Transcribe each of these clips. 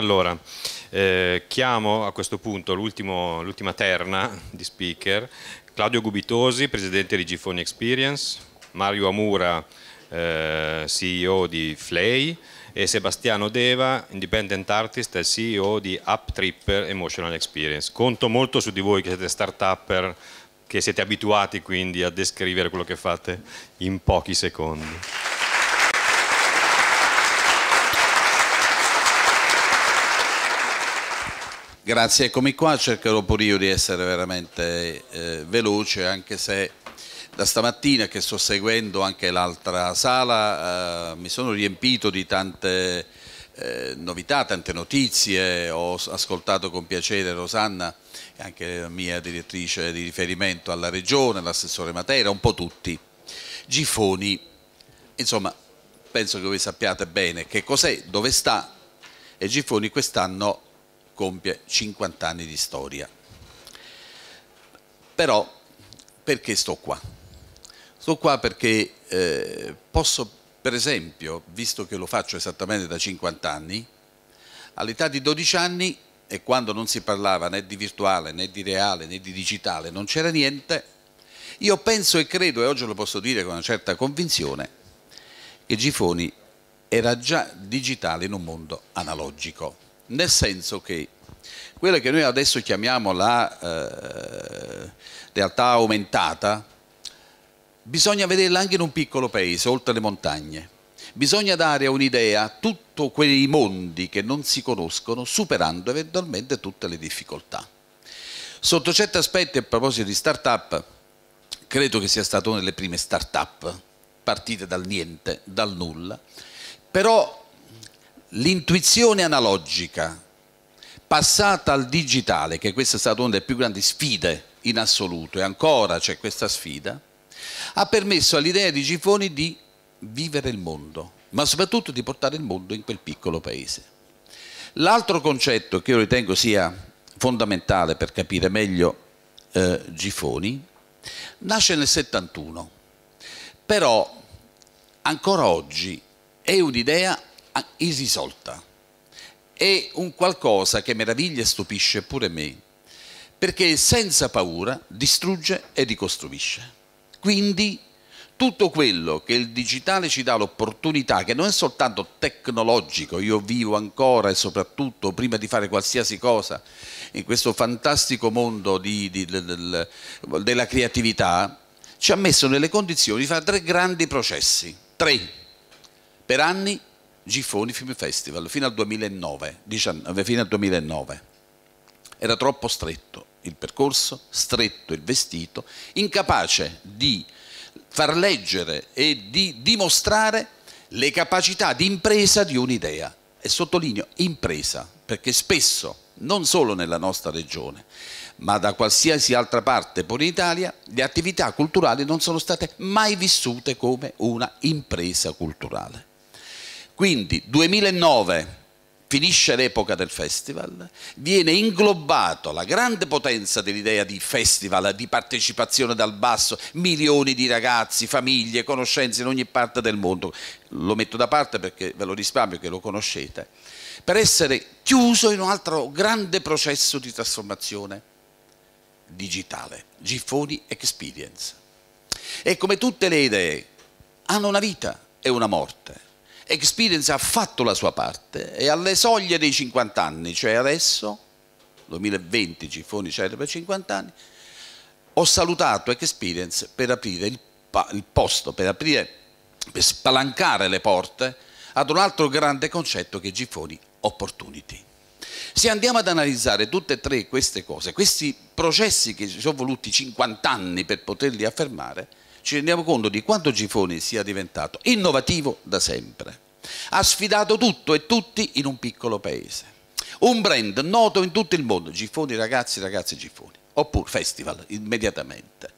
Allora, eh, chiamo a questo punto l'ultima terna di speaker, Claudio Gubitosi, presidente di Gifoni Experience, Mario Amura, eh, CEO di Flay e Sebastiano Deva, independent artist e CEO di UpTripper Emotional Experience. Conto molto su di voi che siete start-upper, che siete abituati quindi a descrivere quello che fate in pochi secondi. Grazie, eccomi qua, cercherò pure io di essere veramente eh, veloce anche se da stamattina che sto seguendo anche l'altra sala eh, mi sono riempito di tante eh, novità, tante notizie, ho ascoltato con piacere Rosanna e anche la mia direttrice di riferimento alla Regione, l'assessore Matera, un po' tutti. Gifoni, insomma penso che voi sappiate bene che cos'è, dove sta e Gifoni quest'anno compie 50 anni di storia. Però perché sto qua? Sto qua perché eh, posso, per esempio, visto che lo faccio esattamente da 50 anni, all'età di 12 anni e quando non si parlava né di virtuale né di reale né di digitale, non c'era niente, io penso e credo, e oggi lo posso dire con una certa convinzione, che Gifoni era già digitale in un mondo analogico nel senso che quella che noi adesso chiamiamo la eh, realtà aumentata, bisogna vederla anche in un piccolo paese, oltre le montagne. Bisogna dare un'idea a tutti quei mondi che non si conoscono, superando eventualmente tutte le difficoltà. Sotto certi aspetti, a proposito di start-up, credo che sia stata una delle prime start-up, partite dal niente, dal nulla, però l'intuizione analogica passata al digitale, che questa è stata una delle più grandi sfide in assoluto e ancora c'è questa sfida, ha permesso all'idea di Gifoni di vivere il mondo, ma soprattutto di portare il mondo in quel piccolo paese. L'altro concetto che io ritengo sia fondamentale per capire meglio eh, Gifoni nasce nel 71, però ancora oggi è un'idea irrisolta. È un qualcosa che meraviglia e stupisce pure me, perché senza paura distrugge e ricostruisce. Quindi tutto quello che il digitale ci dà l'opportunità, che non è soltanto tecnologico, io vivo ancora e soprattutto prima di fare qualsiasi cosa in questo fantastico mondo di, di, del, della creatività, ci ha messo nelle condizioni di fare tre grandi processi, tre, per anni Gifoni Film Festival fino al 2009, 19, fino al 2009. Era troppo stretto il percorso, stretto il vestito, incapace di far leggere e di dimostrare le capacità di impresa di un'idea. E sottolineo impresa, perché spesso, non solo nella nostra regione, ma da qualsiasi altra parte pure in Italia, le attività culturali non sono state mai vissute come una impresa culturale. Quindi 2009 finisce l'epoca del festival, viene inglobato la grande potenza dell'idea di festival, di partecipazione dal basso, milioni di ragazzi, famiglie, conoscenze in ogni parte del mondo. Lo metto da parte perché ve lo risparmio che lo conoscete, per essere chiuso in un altro grande processo di trasformazione digitale, Gifoni Experience. E come tutte le idee hanno una vita e una morte Experience ha fatto la sua parte e alle soglie dei 50 anni, cioè adesso, 2020 Cifoni c'era per 50 anni, ho salutato Experience per aprire il, il posto, per, aprire, per spalancare le porte ad un altro grande concetto che è Gifoni Opportunity. Se andiamo ad analizzare tutte e tre queste cose, questi processi che ci sono voluti 50 anni per poterli affermare, ci rendiamo conto di quanto Gifoni sia diventato innovativo da sempre. Ha sfidato tutto e tutti in un piccolo paese. Un brand noto in tutto il mondo, Gifoni ragazzi, ragazzi Gifoni, oppure festival immediatamente,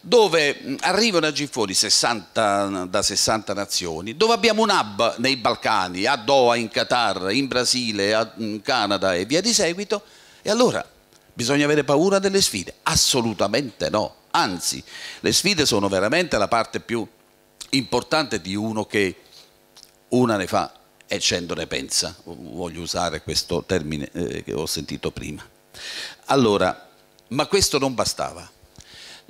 dove arrivano a Gifoni 60, da 60 nazioni, dove abbiamo un hub nei Balcani, a Doha in Qatar, in Brasile, in Canada e via di seguito. E allora bisogna avere paura delle sfide? Assolutamente no anzi le sfide sono veramente la parte più importante di uno che una ne fa e cento ne pensa, voglio usare questo termine eh, che ho sentito prima. Allora, ma questo non bastava.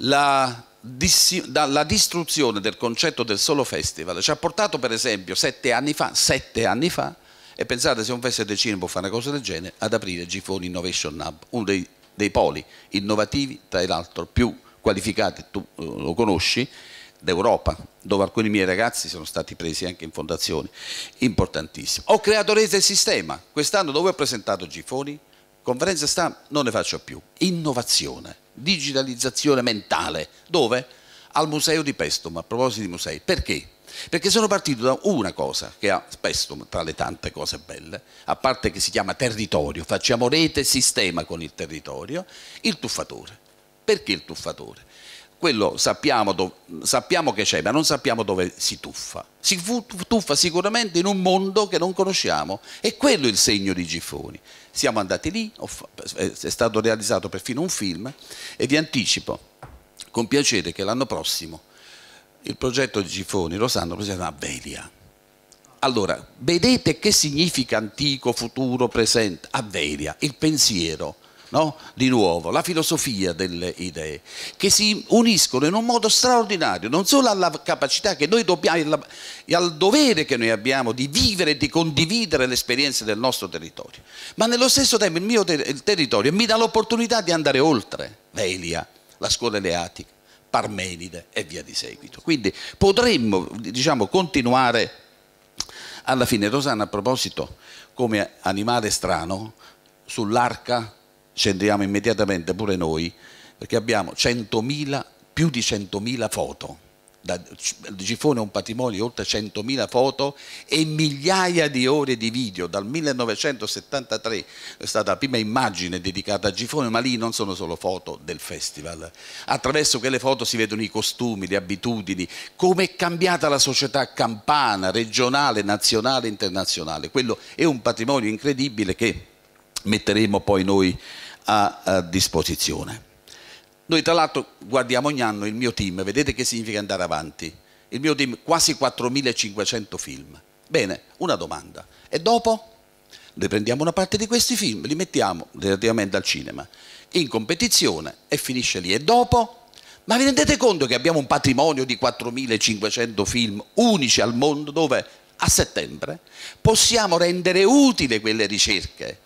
La, la, distruzione del concetto del solo festival ci ha portato per esempio sette anni fa, sette anni fa, e pensate se un festival del cinema può fare una cosa del genere, ad aprire Gifoni Innovation Hub, uno dei, dei poli innovativi, tra l'altro più qualificate, tu eh, lo conosci, d'Europa, dove alcuni miei ragazzi sono stati presi anche in fondazioni, importantissimo. Ho creato rete e sistema, quest'anno dove ho presentato Gifoni? Conferenza stampa non ne faccio più, innovazione, digitalizzazione mentale, dove? Al museo di Pestum, a proposito di musei, perché? Perché sono partito da una cosa che ha Pestum, tra le tante cose belle, a parte che si chiama territorio, facciamo rete e sistema con il territorio, il tuffatore perché il tuffatore? Quello sappiamo, dove, sappiamo che c'è, ma non sappiamo dove si tuffa. Si tuffa sicuramente in un mondo che non conosciamo. E quello è il segno di Giffoni. Siamo andati lì, è stato realizzato perfino un film e vi anticipo con piacere che l'anno prossimo il progetto di Giffoni, lo sanno, si chiama Avelia. Allora, vedete che significa antico, futuro, presente? Avelia, il pensiero no? di nuovo, la filosofia delle idee, che si uniscono in un modo straordinario, non solo alla capacità che noi dobbiamo e al dovere che noi abbiamo di vivere e di condividere le esperienze del nostro territorio, ma nello stesso tempo il mio ter il territorio mi dà l'opportunità di andare oltre Velia, la scuola eleatica, Parmenide e via di seguito. Quindi potremmo diciamo, continuare alla fine. Rosanna, a proposito, come animale strano, sull'arca c'entriamo immediatamente pure noi, perché abbiamo 100.000, più di 100.000 foto. Il Gifone è un patrimonio di oltre 100.000 foto e migliaia di ore di video. Dal 1973 è stata la prima immagine dedicata a Gifone, ma lì non sono solo foto del festival. Attraverso quelle foto si vedono i costumi, le abitudini, come è cambiata la società campana, regionale, nazionale, internazionale. Quello è un patrimonio incredibile che metteremo poi noi a, disposizione. Noi tra l'altro guardiamo ogni anno il mio team, vedete che significa andare avanti. Il mio team quasi 4.500 film. Bene, una domanda. E dopo? Noi prendiamo una parte di questi film, li mettiamo relativamente al cinema in competizione e finisce lì. E dopo? Ma vi rendete conto che abbiamo un patrimonio di 4.500 film unici al mondo dove a settembre possiamo rendere utile quelle ricerche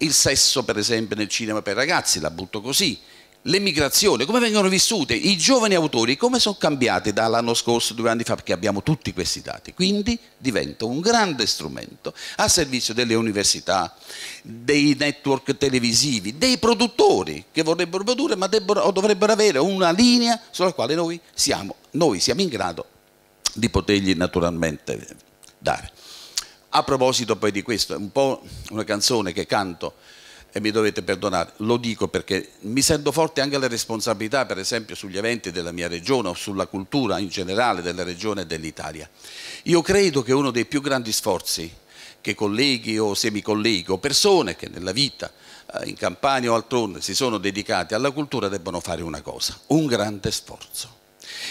il sesso per esempio nel cinema per ragazzi, la butto così, l'emigrazione, come vengono vissute, i giovani autori, come sono cambiati dall'anno scorso, due anni fa, perché abbiamo tutti questi dati. Quindi diventa un grande strumento a servizio delle università, dei network televisivi, dei produttori che vorrebbero produrre ma debbono, dovrebbero avere una linea sulla quale noi siamo, noi siamo in grado di potergli naturalmente dare. A proposito poi di questo, è un po' una canzone che canto e mi dovete perdonare, lo dico perché mi sento forte anche la responsabilità, per esempio, sugli eventi della mia regione o sulla cultura in generale della regione e dell'Italia. Io credo che uno dei più grandi sforzi che colleghi o semicolleghi o persone che nella vita eh, in Campania o altrove si sono dedicati alla cultura debbano fare una cosa, un grande sforzo.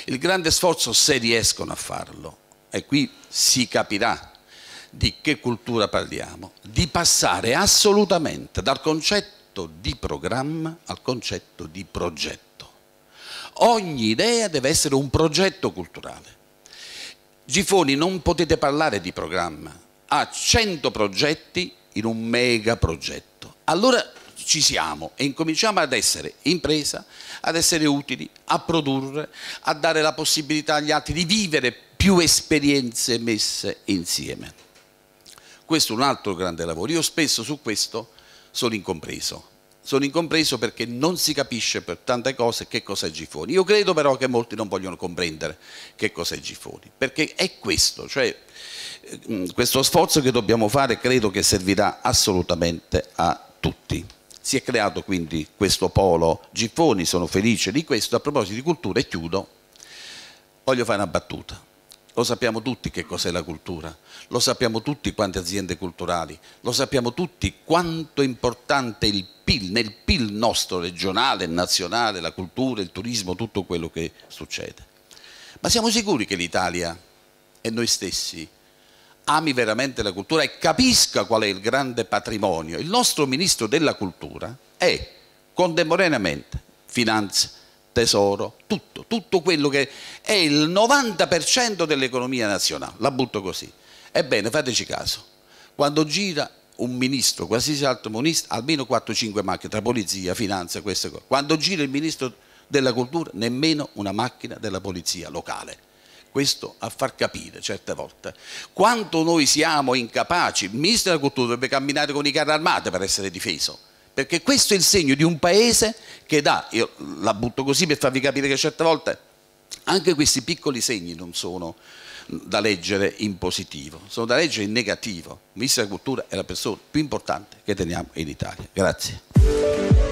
Il grande sforzo se riescono a farlo, e qui si capirà di che cultura parliamo, di passare assolutamente dal concetto di programma al concetto di progetto. Ogni idea deve essere un progetto culturale. Gifoni non potete parlare di programma, ha 100 progetti in un mega progetto. Allora ci siamo e incominciamo ad essere impresa, ad essere utili, a produrre, a dare la possibilità agli altri di vivere più esperienze messe insieme. Questo è un altro grande lavoro. Io spesso su questo sono incompreso. Sono incompreso perché non si capisce per tante cose che cos'è Gifoni. Io credo però che molti non vogliono comprendere che cos'è Gifoni, perché è questo, cioè eh, mm, questo sforzo che dobbiamo fare credo che servirà assolutamente a tutti. Si è creato quindi questo polo Gifoni, sono felice di questo. A proposito di cultura, e chiudo, voglio fare una battuta. Lo sappiamo tutti che cos'è la cultura, lo sappiamo tutti quante aziende culturali, lo sappiamo tutti quanto è importante il PIL, nel PIL nostro regionale, nazionale, la cultura, il turismo, tutto quello che succede. Ma siamo sicuri che l'Italia e noi stessi ami veramente la cultura e capisca qual è il grande patrimonio. Il nostro ministro della cultura è contemporaneamente finanza, tesoro, tutto, tutto quello che è il 90% dell'economia nazionale, la butto così. Ebbene, fateci caso, quando gira un ministro, qualsiasi altro ministro, almeno 4-5 macchine, tra polizia, finanza, queste cose, quando gira il ministro della cultura, nemmeno una macchina della polizia locale questo a far capire certe volte quanto noi siamo incapaci. Il ministro della cultura dovrebbe camminare con i carri armati per essere difeso perché questo è il segno di un paese che dà, io la butto così per farvi capire che certe volte anche questi piccoli segni non sono da leggere in positivo, sono da leggere in negativo, vista la cultura è la persona più importante che teniamo in Italia. Grazie.